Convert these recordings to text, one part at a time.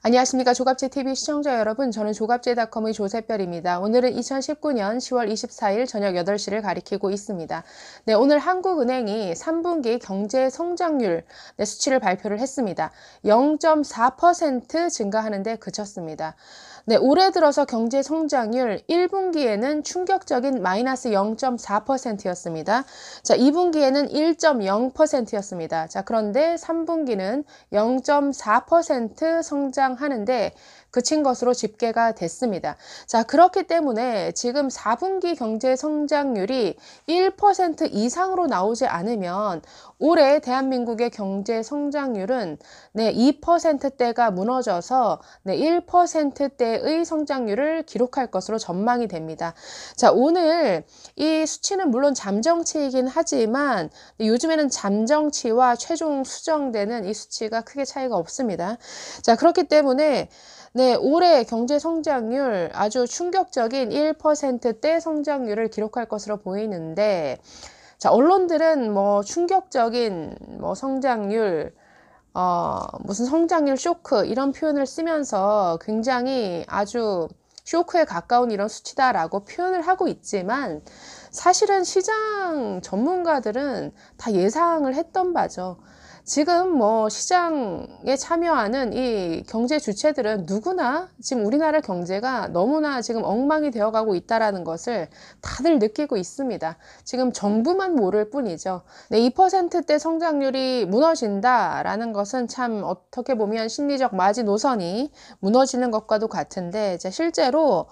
안녕하십니까 조갑제TV 시청자 여러분 저는 조갑제닷컴의 조세별입니다. 오늘은 2019년 10월 24일 저녁 8시를 가리키고 있습니다. 네, 오늘 한국은행이 3분기 경제 성장률 네, 수치를 발표를 했습니다. 0.4% 증가하는데 그쳤습니다. 네, 올해 들어서 경제 성장률 1분기에는 충격적인 마이너스 0.4%였습니다. 자, 2분기에는 1.0%였습니다. 자, 그런데 3분기는 0.4% 성장하는데 그친 것으로 집계가 됐습니다. 자, 그렇기 때문에 지금 4분기 경제 성장률이 1% 이상으로 나오지 않으면 올해 대한민국의 경제 성장률은 네, 2%대가 무너져서 네, 1%대의 성장률을 기록할 것으로 전망이 됩니다. 자, 오늘 이 수치는 물론 잠정치이긴 하지만 요즘에는 잠정치와 최종 수정되는 이 수치가 크게 차이가 없습니다. 자, 그렇기 때문에 네, 올해 경제 성장률 아주 충격적인 1%대 성장률을 기록할 것으로 보이는데, 자, 언론들은 뭐 충격적인 뭐 성장률, 어, 무슨 성장률 쇼크 이런 표현을 쓰면서 굉장히 아주 쇼크에 가까운 이런 수치다라고 표현을 하고 있지만 사실은 시장 전문가들은 다 예상을 했던 바죠. 지금 뭐 시장에 참여하는 이 경제 주체들은 누구나 지금 우리나라 경제가 너무나 지금 엉망이 되어가고 있다라는 것을 다들 느끼고 있습니다. 지금 정부만 모를 뿐이죠. 네, 2%대 성장률이 무너진다라는 것은 참 어떻게 보면 심리적 마지노선이 무너지는 것과도 같은데 이제 실제로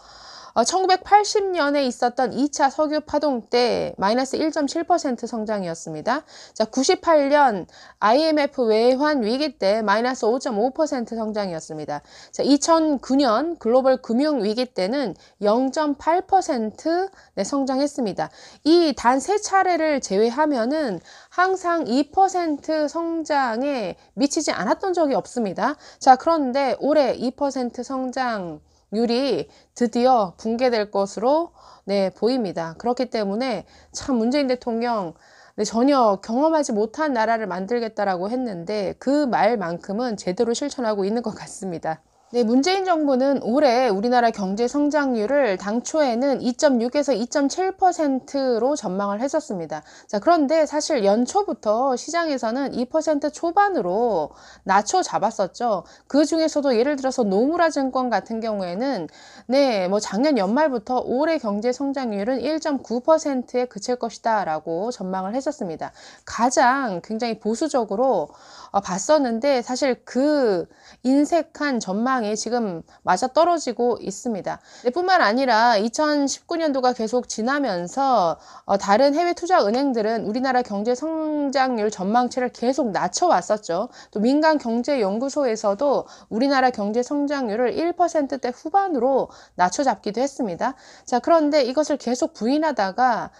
1980년에 어, 있었던 2차 석유 파동 때 마이너스 1.7% 성장이었습니다. 자, 98년 IMF 외환 위기 때 마이너스 5.5% 성장이었습니다. 자, 2009년 글로벌 금융 위기 때는 0.8% 네, 성장했습니다. 이 단 세 차례를 제외하면은 항상 2% 성장에 미치지 않았던 적이 없습니다. 자, 그런데 올해 2% 성장 율이 드디어 붕괴될 것으로 네, 보입니다. 그렇기 때문에 참 문재인 대통령 네, 전혀 경험하지 못한 나라를 만들겠다라고 했는데 그 말만큼은 제대로 실천하고 있는 것 같습니다. 네, 문재인 정부는 올해 우리나라 경제 성장률을 당초에는 2.6에서 2.7%로 전망을 했었습니다. 자, 그런데 사실 연초부터 시장에서는 2% 초반으로 낮춰 잡았었죠. 그 중에서도 예를 들어서 노무라 증권 같은 경우에는 네, 뭐 작년 연말부터 올해 경제 성장률은 1.9%에 그칠 것이다라고 전망을 했었습니다. 가장 굉장히 보수적으로 어, 봤었는데 사실 그 인색한 전망 상황이 지금 맞아떨어지고 있습니다. 네, 뿐만 아니라 2019년도가 계속 지나면서 어, 다른 해외 투자 은행들은 우리나라 경제 성장률 전망치를 계속 낮춰왔었죠. 또 민간 경제 연구소에서도 우리나라 경제 성장률을 1%대 후반으로 낮춰잡기도 했습니다. 자, 그런데 이것을 계속 부인하다가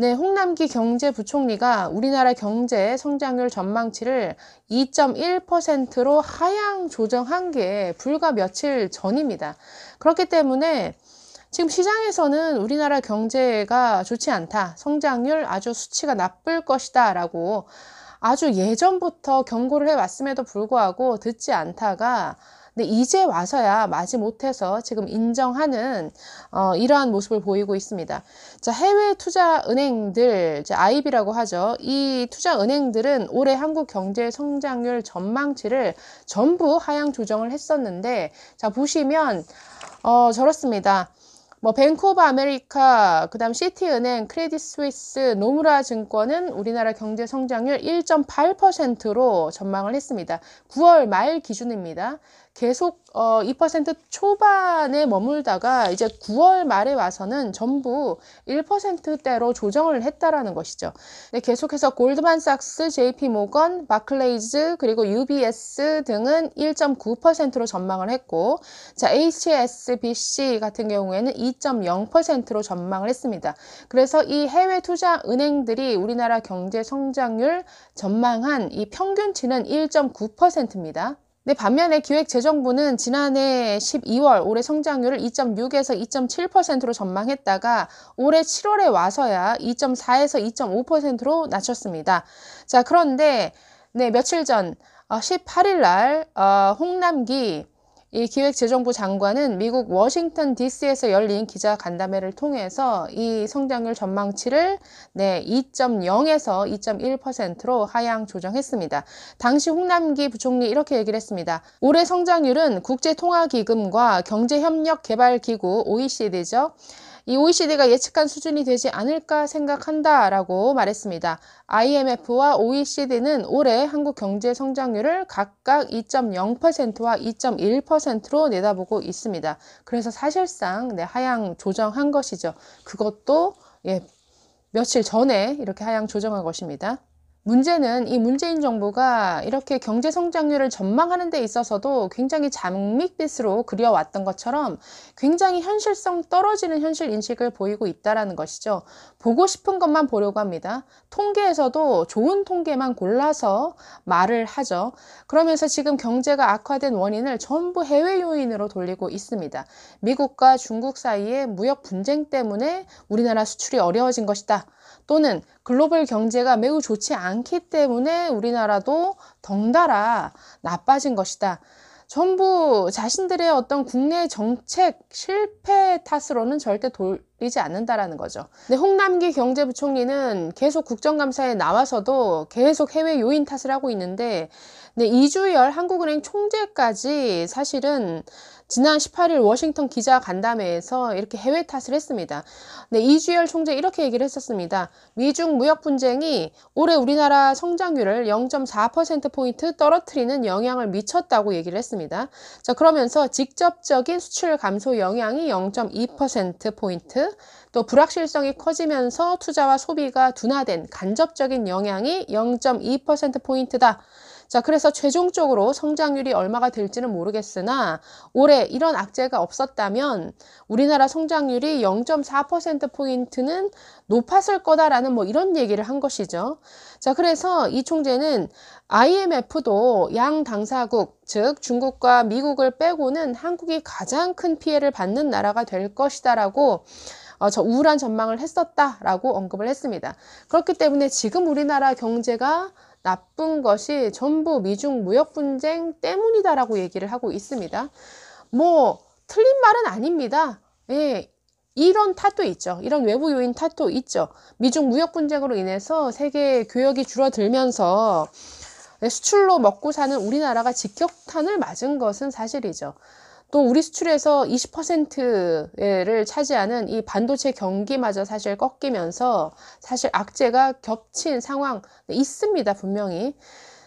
네, 홍남기 경제부총리가 우리나라 경제 성장률 전망치를 2.1%로 하향 조정한 게 불과 며칠 전입니다. 그렇기 때문에 지금 시장에서는 우리나라 경제가 좋지 않다. 성장률 아주 수치가 나쁠 것이다. 라고 아주 예전부터 경고를 해왔음에도 불구하고 듣지 않다가 근데 이제 와서야 마지못해서 지금 인정하는 어, 이러한 모습을 보이고 있습니다. 자, 해외 투자 은행들, IB라고 하죠. 이 투자 은행들은 올해 한국 경제 성장률 전망치를 전부 하향 조정을 했었는데, 자, 보시면, 어, 저렇습니다. 뭐 뱅크 오브 아메리카, 그다음 시티은행, 크레딧 스위스, 노무라 증권은 우리나라 경제 성장률 1.8%로 전망을 했습니다. 9월 말 기준입니다. 계속 어, 2% 초반에 머물다가 이제 9월 말에 와서는 전부 1%대로 조정을 했다라는 것이죠. 네, 계속해서 골드만삭스, JP 모건, 바클레이즈 그리고 UBS 등은 1.9%로 전망을 했고 자, HSBC 같은 경우에는 2.0%로 전망을 했습니다. 그래서 이 해외 투자 은행들이 우리나라 경제 성장률 전망한 이 평균치는 1.9%입니다. 근 네, 반면에 기획재정부는 지난해 12월 올해 성장률을 2.6에서 2.7%로 전망했다가 올해 7월에 와서야 2.4에서 2.5%로 낮췄습니다. 자, 그런데 네, 며칠 전 18일 어, 날 어, 홍남기 이 기획재정부 장관은 미국 워싱턴 DC에서 열린 기자 간담회를 통해서 이 성장률 전망치를 네, 2.0에서 2.1%로 하향 조정했습니다. 당시 홍남기 부총리 이렇게 얘기를 했습니다. 올해 성장률은 국제통화기금과 경제협력개발기구 OECD죠. 이 OECD가 예측한 수준이 되지 않을까 생각한다 라고 말했습니다. IMF와 OECD는 올해 한국 경제 성장률을 각각 2.0%와 2.1%로 내다보고 있습니다. 그래서 사실상 네, 하향 조정한 것이죠. 그것도 예, 며칠 전에 이렇게 하향 조정한 것입니다. 문제는 이 문재인 정부가 이렇게 경제 성장률을 전망하는 데 있어서도 굉장히 장밋빛으로 그려왔던 것처럼 굉장히 현실성 떨어지는 현실 인식을 보이고 있다는 것이죠. 보고 싶은 것만 보려고 합니다. 통계에서도 좋은 통계만 골라서 말을 하죠. 그러면서 지금 경제가 악화된 원인을 전부 해외 요인으로 돌리고 있습니다. 미국과 중국 사이의 무역 분쟁 때문에 우리나라 수출이 어려워진 것이다. 또는 글로벌 경제가 매우 좋지 않 많기 때문에 우리나라도 덩달아 나빠진 것이다. 전부 자신들의 어떤 국내 정책 실패 탓으로는 절대 돌리지 않는다라는 거죠. 근데 홍남기 경제부총리는 계속 국정감사에 나와서도 계속 해외 요인 탓을 하고 있는데, 근데 이주열 한국은행 총재까지 사실은 지난 18일 워싱턴 기자 간담회에서 이렇게 해외 탓을 했습니다. 네, 이주열 총재 이렇게 얘기를 했었습니다. 미중 무역 분쟁이 올해 우리나라 성장률을 0.4%포인트 떨어뜨리는 영향을 미쳤다고 얘기를 했습니다. 자, 그러면서 직접적인 수출 감소 영향이 0.2%포인트, 또 불확실성이 커지면서 투자와 소비가 둔화된 간접적인 영향이 0.2%포인트다. 자, 그래서 최종적으로 성장률이 얼마가 될지는 모르겠으나 올해 이런 악재가 없었다면 우리나라 성장률이 0.4%포인트는 높았을 거다라는 뭐 이런 얘기를 한 것이죠. 자, 그래서 이 총재는 IMF도 양 당사국, 즉 중국과 미국을 빼고는 한국이 가장 큰 피해를 받는 나라가 될 것이다라고 어, 저 우울한 전망을 했었다라고 언급을 했습니다. 그렇기 때문에 지금 우리나라 경제가 나쁜 것이 전부 미중 무역 분쟁 때문이다라고 얘기를 하고 있습니다. 뭐 틀린 말은 아닙니다. 예, 이런 탓도 있죠. 이런 외부 요인 탓도 있죠. 미중 무역 분쟁으로 인해서 세계 교역이 줄어들면서 수출로 먹고 사는 우리나라가 직격탄을 맞은 것은 사실이죠. 또 우리 수출에서 20%를 차지하는 이 반도체 경기마저 사실 꺾이면서 사실 악재가 겹친 상황 있습니다, 분명히.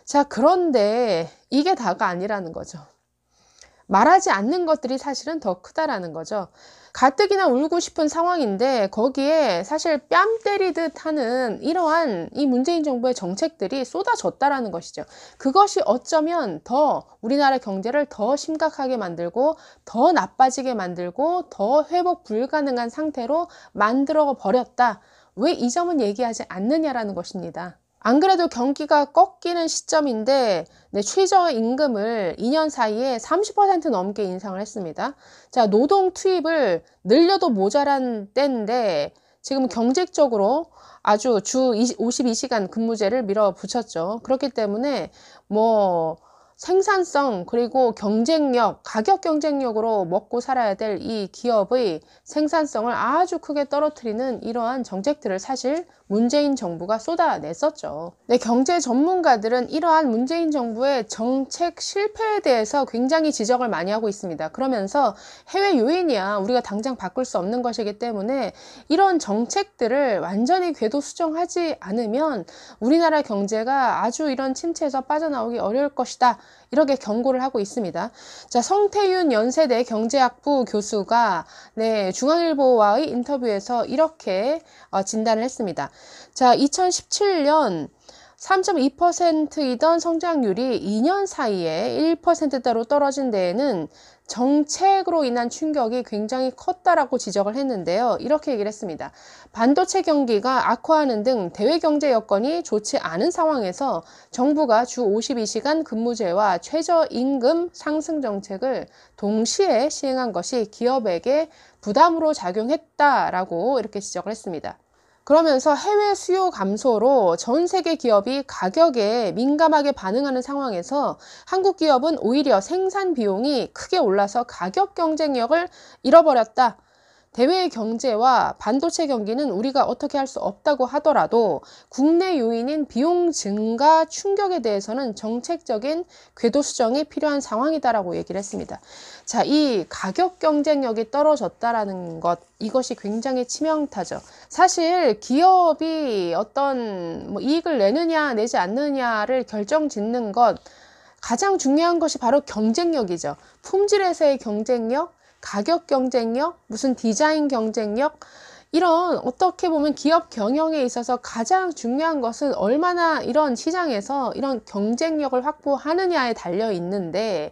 자, 그런데 이게 다가 아니라는 거죠. 말하지 않는 것들이 사실은 더 크다라는 거죠. 가뜩이나 울고 싶은 상황인데 거기에 사실 뺨 때리듯 하는 이러한 이 문재인 정부의 정책들이 쏟아졌다라는 것이죠. 그것이 어쩌면 더 우리나라 경제를 더 심각하게 만들고 더 나빠지게 만들고 더 회복 불가능한 상태로 만들어 버렸다. 왜 이 점은 얘기하지 않느냐라는 것입니다. 안 그래도 경기가 꺾이는 시점인데 네, 최저임금을 2년 사이에 30% 넘게 인상을 했습니다. 자, 노동 투입을 늘려도 모자란 때인데 지금 경제적으로 아주 주 50, 52시간 근무제를 밀어붙였죠. 그렇기 때문에 뭐 생산성 그리고 경쟁력, 가격 경쟁력으로 먹고 살아야 될 이 기업의 생산성을 아주 크게 떨어뜨리는 이러한 정책들을 사실 문재인 정부가 쏟아냈었죠. 네, 경제 전문가들은 이러한 문재인 정부의 정책 실패에 대해서 굉장히 지적을 많이 하고 있습니다. 그러면서 해외 요인이야 우리가 당장 바꿀 수 없는 것이기 때문에 이런 정책들을 완전히 궤도 수정하지 않으면 우리나라 경제가 아주 이런 침체에서 빠져나오기 어려울 것이다. 이렇게 경고를 하고 있습니다. 자, 성태윤 연세대 경제학부 교수가 네, 중앙일보와의 인터뷰에서 이렇게 어, 진단을 했습니다. 자, 2017년 3.2%이던 성장률이 2년 사이에 1%대로 떨어진 데에는 정책으로 인한 충격이 굉장히 컸다라고 지적을 했는데요. 이렇게 얘기를 했습니다. 반도체 경기가 악화하는 등 대외 경제 여건이 좋지 않은 상황에서 정부가 주 52시간 근무제와 최저임금 상승 정책을 동시에 시행한 것이 기업에게 부담으로 작용했다라고 이렇게 지적을 했습니다. 그러면서 해외 수요 감소로 전 세계 기업이 가격에 민감하게 반응하는 상황에서 한국 기업은 오히려 생산 비용이 크게 올라서 가격 경쟁력을 잃어버렸다. 대외 경제와 반도체 경기는 우리가 어떻게 할 수 없다고 하더라도 국내 요인인 비용 증가 충격에 대해서는 정책적인 궤도 수정이 필요한 상황이다라고 얘기를 했습니다. 자, 이 가격 경쟁력이 떨어졌다라는 것 이것이 굉장히 치명타죠. 사실 기업이 어떤 뭐 이익을 내느냐 내지 않느냐를 결정 짓는 것 가장 중요한 것이 바로 경쟁력이죠. 품질에서의 경쟁력, 가격 경쟁력, 무슨 디자인 경쟁력, 이런 어떻게 보면 기업 경영에 있어서 가장 중요한 것은 얼마나 이런 시장에서 이런 경쟁력을 확보하느냐에 달려 있는데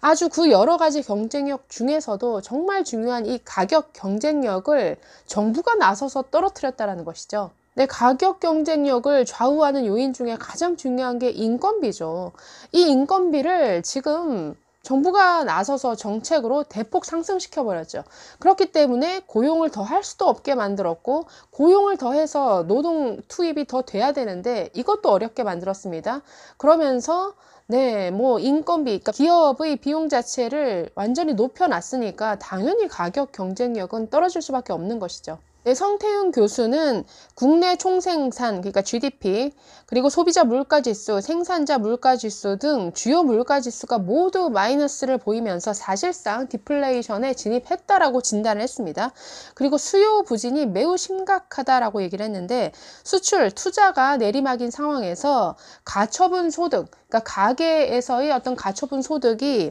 아주 그 여러 가지 경쟁력 중에서도 정말 중요한 이 가격 경쟁력을 정부가 나서서 떨어뜨렸다는 것이죠. 내 네, 가격 경쟁력을 좌우하는 요인 중에 가장 중요한 게 인건비죠. 이 인건비를 지금 정부가 나서서 정책으로 대폭 상승시켜 버렸죠. 그렇기 때문에 고용을 더 할 수도 없게 만들었고 고용을 더 해서 노동 투입이 더 돼야 되는데 이것도 어렵게 만들었습니다. 그러면서 네, 뭐 인건비, 그러니까 기업의 비용 자체를 완전히 높여놨으니까 당연히 가격 경쟁력은 떨어질 수밖에 없는 것이죠. 네, 성태윤 교수는 국내 총생산, 그러니까 GDP, 그리고 소비자 물가지수, 생산자 물가지수 등 주요 물가지수가 모두 마이너스를 보이면서 사실상 디플레이션에 진입했다라고 진단을 했습니다. 그리고 수요 부진이 매우 심각하다라고 얘기를 했는데 수출, 투자가 내리막인 상황에서 가처분 소득, 그러니까 가계에서의 어떤 가처분 소득이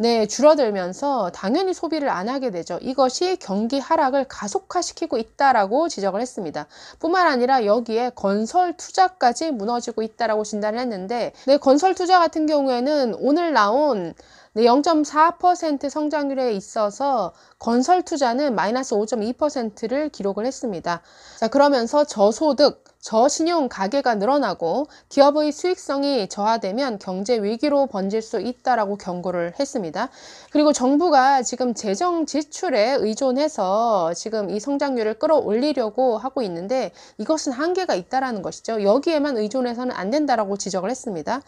네, 줄어들면서 당연히 소비를 안 하게 되죠. 이것이 경기 하락을 가속화시키고 있다라고 지적을 했습니다. 뿐만 아니라 여기에 건설 투자까지 무너지고 있다라고 진단을 했는데 네, 건설 투자 같은 경우에는 오늘 나온 0.4% 성장률에 있어서 건설 투자는 마이너스 5.2%를 기록을 했습니다. 자, 그러면서 저소득, 저신용 가계가 늘어나고 기업의 수익성이 저하되면 경제 위기로 번질 수 있다라고 경고를 했습니다. 그리고 정부가 지금 재정 지출에 의존해서 지금 이 성장률을 끌어올리려고 하고 있는데 이것은 한계가 있다라는 것이죠. 여기에만 의존해서는 안 된다라고 지적을 했습니다.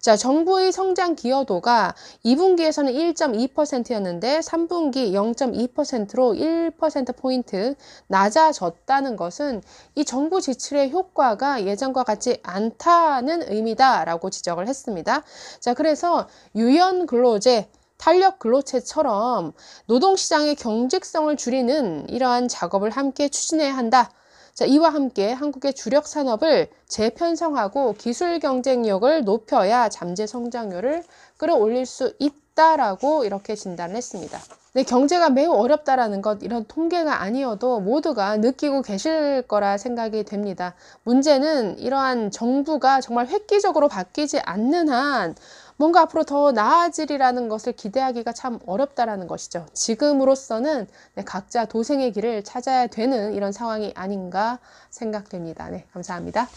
자, 정부의 성장 기여도가 2분기에서는 1.2%였는데 3분기 0.2%로 1% 포인트 낮아졌다는 것은 이 정부 지출의 효 효과가 예전과 같지 않다는 의미다라고 지적을 했습니다. 자, 그래서 유연 근로제 탄력 근로체처럼 노동시장의 경직성을 줄이는 이러한 작업을 함께 추진해야 한다. 자, 이와 함께 한국의 주력 산업을 재편성하고 기술 경쟁력을 높여야 잠재 성장률을 끌어올릴 수 있다. 없다라고 이렇게 진단을 했습니다. 네, 경제가 매우 어렵다라는 것 이런 통계가 아니어도 모두가 느끼고 계실 거라 생각이 됩니다. 문제는 이러한 정부가 정말 획기적으로 바뀌지 않는 한 뭔가 앞으로 더 나아지리라는 것을 기대하기가 참 어렵다라는 것이죠. 지금으로서는 네, 각자 도생의 길을 찾아야 되는 이런 상황이 아닌가 생각됩니다. 네, 감사합니다.